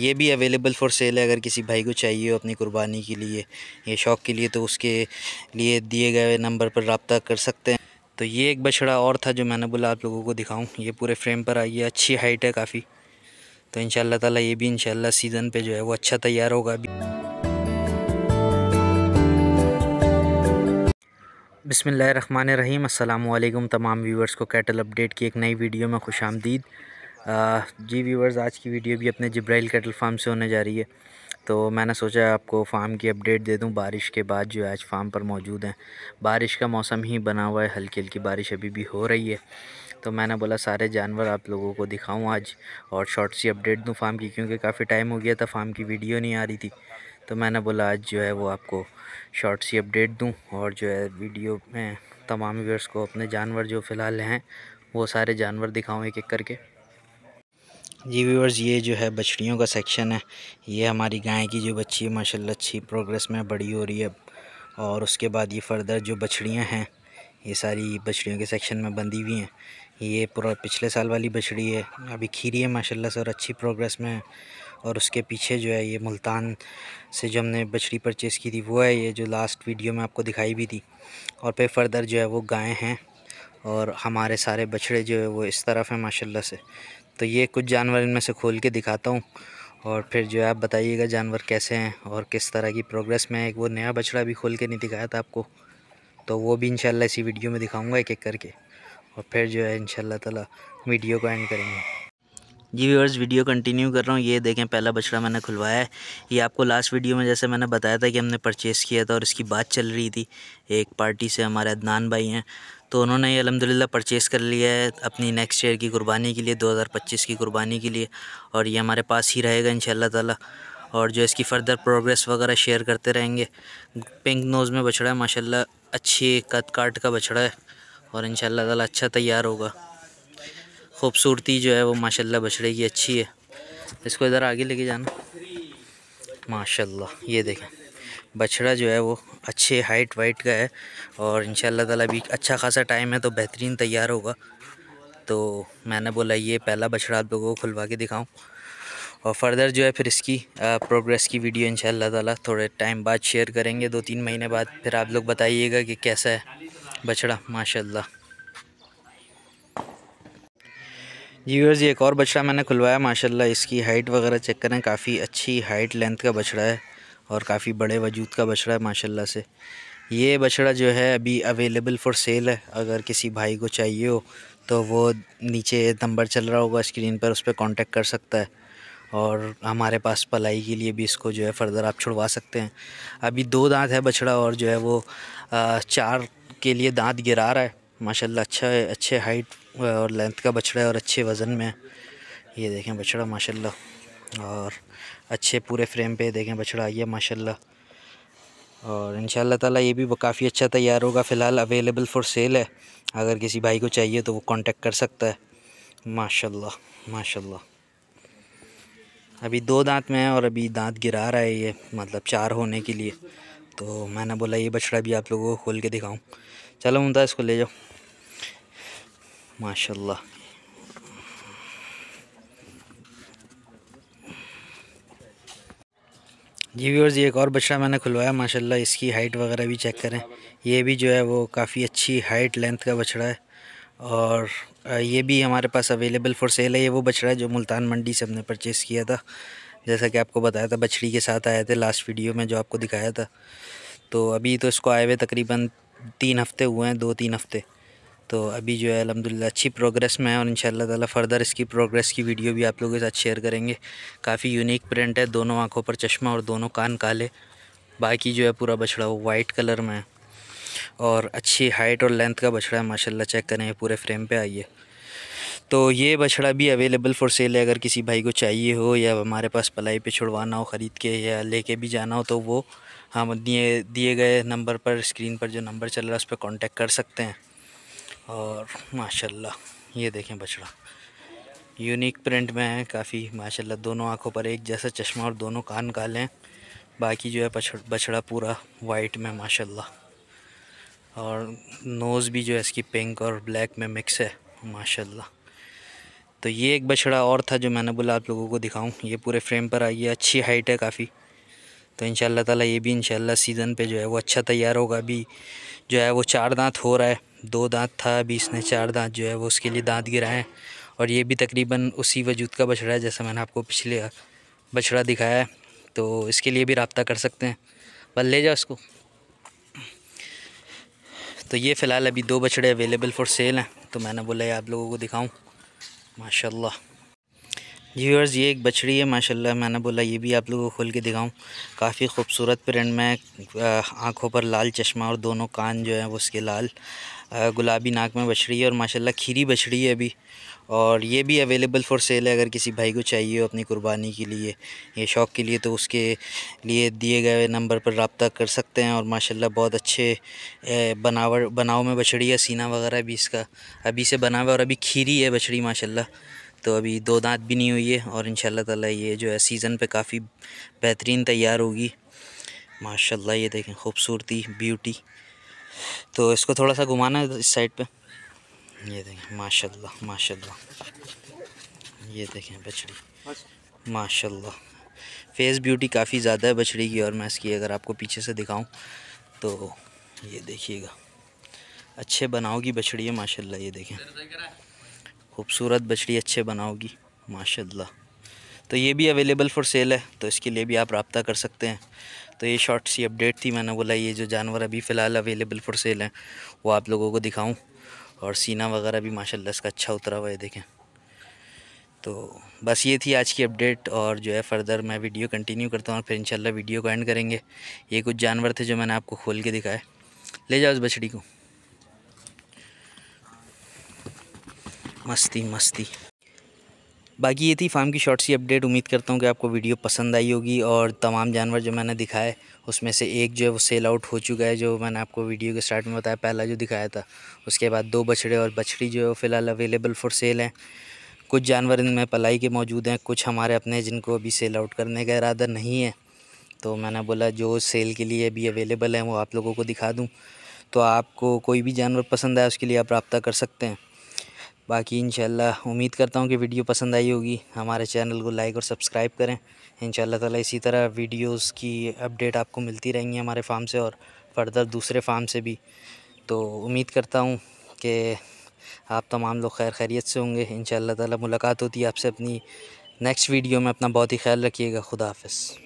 ये भी available for sale है अगर किसी भाई को चाहिए हो अपनी कुर्बानी के लिए या शौक़ के लिए तो उसके लिए दिए गए नंबर पर रबता कर सकते हैं तो ये एक बछड़ा और था जो मैंने बोला आप लोगों को दिखाऊं ये पूरे फ्रेम पर आई है अच्छी हाइट है काफ़ी तो इन ताला ये भी इन सीज़न पे जो है वो अच्छा तैयार होगा अभी बिसमीम अल्लाम तमाम व्यूवर्स को कैटल अपडेट की एक नई वीडियो में खुश आमदीद जी व्यूवर्स आज की वीडियो भी अपने जब्राइल कैटल फार्म से होने जा रही है तो मैंने सोचा आपको फार्म की अपडेट दे दूं बारिश के बाद जो आज फार्म पर मौजूद हैं बारिश का मौसम ही बना हुआ है हल्की हल्की बारिश अभी भी हो रही है तो मैंने बोला सारे जानवर आप लोगों को दिखाऊं आज और शॉर्ट सी अपडेट दूं फार्म की क्योंकि काफ़ी टाइम हो गया था फार्म की वीडियो नहीं आ रही थी तो मैंने बोला आज जो है वो आपको शॉर्ट सी अपडेट दूँ और जो है वीडियो में तमाम व्यवर्स को अपने जानवर जो फ़िलहाल हैं वो सारे जानवर दिखाऊँ एक एक करके जी व्यूअर्स ये जो है बछड़ियों का सेक्शन है ये हमारी गाय की जो बच्ची है माशाल्लाह अच्छी प्रोग्रेस में बड़ी हो रही है और उसके बाद ये फर्दर जो बछड़ियाँ हैं ये सारी बछड़ियों के सेक्शन में बंधी हुई हैं ये पूरा पिछले साल वाली बछड़ी है अभी खीरी है माशाला से और अच्छी प्रोग्रेस में है और उसके पीछे जो है ये मुल्तान से जो हमने बछड़ी परचेज़ की थी वो है ये जो लास्ट वीडियो में आपको दिखाई भी थी और फिर फर्दर जो है वो गायें हैं और हमारे सारे बछड़े जो है वो इस तरफ हैं माशाल्लाह से तो ये कुछ जानवर इनमें से खोल के दिखाता हूँ और फिर जो है आप बताइएगा जानवर कैसे हैं और किस तरह की प्रोग्रेस में है एक वो नया बछड़ा भी खोल के नहीं दिखाया था आपको तो वो भी इंशाल्लाह इसी वीडियो में दिखाऊंगा एक एक करके और फिर जो है इंशाल्लाह ताला वीडियो को एंड करेंगे जी व्यूअर्स वीडियो कंटिन्यू कर रहा हूँ ये देखें पहला बछड़ा मैंने खुलवाया है ये आपको लास्ट वीडियो में जैसे मैंने बताया था कि हमने परचेस किया था और इसकी बात चल रही थी एक पार्टी से हमारे अदनान भाई हैं तो उन्होंने ये अलहमदिल्ला परचेज़ कर लिया है अपनी नेक्स्ट ईयर की कुर्बानी के लिए 2025 की कुर्बानी के लिए और ये हमारे पास ही रहेगा इन ताला और जो इसकी फ़र्दर प्रोग्रेस वगैरह शेयर करते रहेंगे पिंक नोज़ में बछड़ा है माशा अच्छी कद काट का बछड़ा है और इन ताला अच्छा तैयार होगा खूबसूरती जो है वो माशा बछड़े की अच्छी है इसको इधर आगे लेके जाना माशा ये देखें बछड़ा जो है वो अच्छे हाइट वाइट का है और इन ताला अभी अच्छा खासा टाइम है तो बेहतरीन तैयार होगा तो मैंने बोला ये पहला बछड़ा आप लोगों को खुलवा के दिखाऊँ और फर्दर जो है फिर इसकी प्रोग्रेस की वीडियो इन ताला थोड़े टाइम बाद शेयर करेंगे दो तीन महीने बाद फिर आप लोग बताइएगा कि कैसा है बछड़ा माशाल्लाह जी व्यूर्स एक और बछड़ा मैंने खुलवाया माशाल्लाह इसकी हाइट वगैरह चेक करें काफ़ी अच्छी हाइट लेंथ का बछड़ा है और काफ़ी बड़े वजूद का बछड़ा है माशाल्लाह से ये बछड़ा जो है अभी अवेलेबल फ़ॉर सेल है अगर किसी भाई को चाहिए हो तो वो नीचे नंबर चल रहा होगा स्क्रीन पर उस पर कॉन्टेक्ट कर सकता है और हमारे पास पलाई के लिए भी इसको जो है फ़र्दर आप छुड़वा सकते हैं अभी दो दांत है बछड़ा और जो है वो चार के लिए दांत गिरा रहा है माशाल्लाह अच्छा है अच्छे हाइट और लेंथ का बछड़ा है और अच्छे वज़न में है ये देखें बछड़ा माशाल्लाह और अच्छे पूरे फ्रेम पे देखें बछड़ा आइए माशा माशाल्लाह और इन ताला ये भी काफ़ी अच्छा तैयार होगा फ़िलहाल अवेलेबल फ़ॉर सेल है अगर किसी भाई को चाहिए तो वो कांटेक्ट कर सकता है माशा माशा अभी दो दांत में है और अभी दांत गिरा रहा है ये मतलब चार होने के लिए तो मैंने बोला ये बछड़ा भी आप लोगों को खोल के दिखाऊँ चलो मुमता इसको ले जाओ माशा जी ये एक और बछड़ा मैंने खुलवाया माशाल्लाह इसकी हाइट वगैरह भी चेक करें ये भी जो है वो काफ़ी अच्छी हाइट लेंथ का बछड़ा है और ये भी हमारे पास अवेलेबल फॉर सेल है ये वो बछड़ा है जो मुल्तान मंडी से हमने परचेस किया था जैसा कि आपको बताया था बछड़ी के साथ आए थे लास्ट वीडियो में जो आपको दिखाया था तो अभी तो इसको आए हुए तकरीबन तीन हफ्ते हुए हैं दो तीन हफ्ते तो अभी जो है अलहमदिल्ला अच्छी प्रोग्रेस में है और इन ताला फ़र्दर इसकी प्रोग्रेस की वीडियो भी आप लोगों के साथ शेयर करेंगे काफ़ी यूनिक प्रिंट है दोनों आँखों पर चश्मा और दोनों कान काले बाकी जो है पूरा बछड़ा वो वाइट कलर में है और अच्छी हाइट और लेंथ का बछड़ा है माशाला चेक करें पूरे फ्रेम पर आइए तो ये बछड़ा भी अवेलेबल फ़ॉर सेल है अगर किसी भाई को चाहिए हो या हमारे पास पलाई पर छुड़वाना हो ख़रीद के या कर भी जाना हो तो वो हम दिए दिए गए नंबर पर स्क्रीन पर जो नंबर चल रहा है उस पर कॉन्टेक्ट कर सकते हैं और माशाल्लाह ये देखें बछड़ा यूनिक प्रिंट में है काफ़ी माशाल्लाह दोनों आंखों पर एक जैसा चश्मा और दोनों कान काले हैं बाकी जो है बछड़ा पूरा वाइट में माशाल्लाह और नोज़ भी जो है इसकी पिंक और ब्लैक में मिक्स है माशाल्लाह तो ये एक बछड़ा और था जो मैंने बोला आप लोगों को दिखाऊं ये पूरे फ्रेम पर आई है अच्छी हाइट है काफ़ी तो इन ताला ये भी इन सीज़न पे जो है वो अच्छा तैयार होगा अभी जो है वो चार दांत हो रहा है दो दांत था अभी इसने चार दांत जो है वो उसके लिए दांत गिराए हैं और ये भी तकरीबन उसी वजूद का बछड़ा है जैसा मैंने आपको पिछले बछड़ा दिखाया है तो इसके लिए भी रबता कर सकते हैं बस ले जाओ उसको तो ये फ़िलहाल अभी दो बछड़े अवेलेबल फ़ॉर सेल हैं तो मैंने बोला ये आप लोगों को दिखाऊँ माशाल्लाह व्यूअर्स ये एक बछड़ी है माशाल्लाह मैंने बोला ये भी आप लोगों को खोल के दिखाऊं काफ़ी खूबसूरत प्रिंट में आँखों पर लाल चश्मा और दोनों कान जो है वो उसके लाल गुलाबी नाक में बछड़ी है और माशाल्लाह खीरी बछड़ी है अभी और ये भी अवेलेबल फ़ॉर सेल है अगर किसी भाई को चाहिए हो अपनी कुर्बानी के लिए ये शौक़ के लिए तो उसके लिए दिए गए नंबर पर रबता कर सकते हैं और माशाल्लाह बहुत अच्छे बनावट बनाव में बछड़ी है सीना वगैरह भी इसका अभी से बना हुआ और अभी खीरी है बछड़ी माशाल्लाह तो अभी दो दांत भी नहीं हुई है और इन ताला ये जो है सीज़न पे काफ़ी बेहतरीन तैयार होगी माशाल्लाह ये देखें खूबसूरती ब्यूटी तो इसको थोड़ा सा घुमाना है इस साइड पे ये देखें माशाल्लाह माशाल्लाह ये देखें बछड़ी माशाल्लाह फेस ब्यूटी काफ़ी ज़्यादा है बछड़ी की और मैं इसकी अगर आपको पीछे से दिखाऊँ तो ये देखिएगा अच्छे बनाओगी बछड़ी है माशाल्लाह ये देखें खूबसूरत बछड़ी अच्छे बनाओगी माशाल्लाह तो ये भी अवेलेबल फ़ॉर सेल है तो इसके लिए भी आप रबता कर सकते हैं तो ये शॉर्ट सी अपडेट थी मैंने बोला ये जो जानवर अभी फ़िलहाल अवेलेबल फ़ॉर सेल हैं वो आप लोगों को दिखाऊं और सीना वगैरह भी माशाल्लाह इसका अच्छा उतरा हुआ है देखें तो बस ये थी आज की अपडेट और जो है फ़र्दर मैं वीडियो कंटिन्यू करता हूँ फिर इंशाल्लाह वीडियो को एंड करेंगे ये कुछ जानवर थे जो मैंने आपको खोल के दिखाए ले जाओ उस बछड़ी को मस्ती मस्ती बाकी ये थी फार्म की शॉर्ट सी अपडेट उम्मीद करता हूँ कि आपको वीडियो पसंद आई होगी और तमाम जानवर जो मैंने दिखाए उसमें से एक जो है वो सेल आउट हो चुका है जो मैंने आपको वीडियो के स्टार्ट में बताया पहला जो दिखाया था उसके बाद दो बछड़े और बछड़ी जो है फ़िलहाल अवेलेबल फ़ॉर सेल हैं कुछ जानवर इनमें पलाई के मौजूद हैं कुछ हमारे अपने जिनको अभी सेल आउट करने का इरादा नहीं है तो मैंने बोला जो सेल के लिए अभी अवेलेबल हैं वो आप लोगों को दिखा दूँ तो आपको कोई भी जानवर पसंद आया उसके लिए आप रबता कर सकते हैं बाकी इन उम्मीद करता हूँ कि वीडियो पसंद आई होगी हमारे चैनल को लाइक और सब्सक्राइब करें इन ताला इसी तरह वीडियोस की अपडेट आपको मिलती रहेंगी हमारे फार्म से और फर्दर दूसरे फार्म से भी तो उम्मीद करता हूँ कि आप तमाम लोग खैर खैरियत से होंगे इन ताला मुलाकात होती है आपसे अपनी नेक्स्ट वीडियो में अपना बहुत ही ख्याल रखिएगा खुदा हाफ़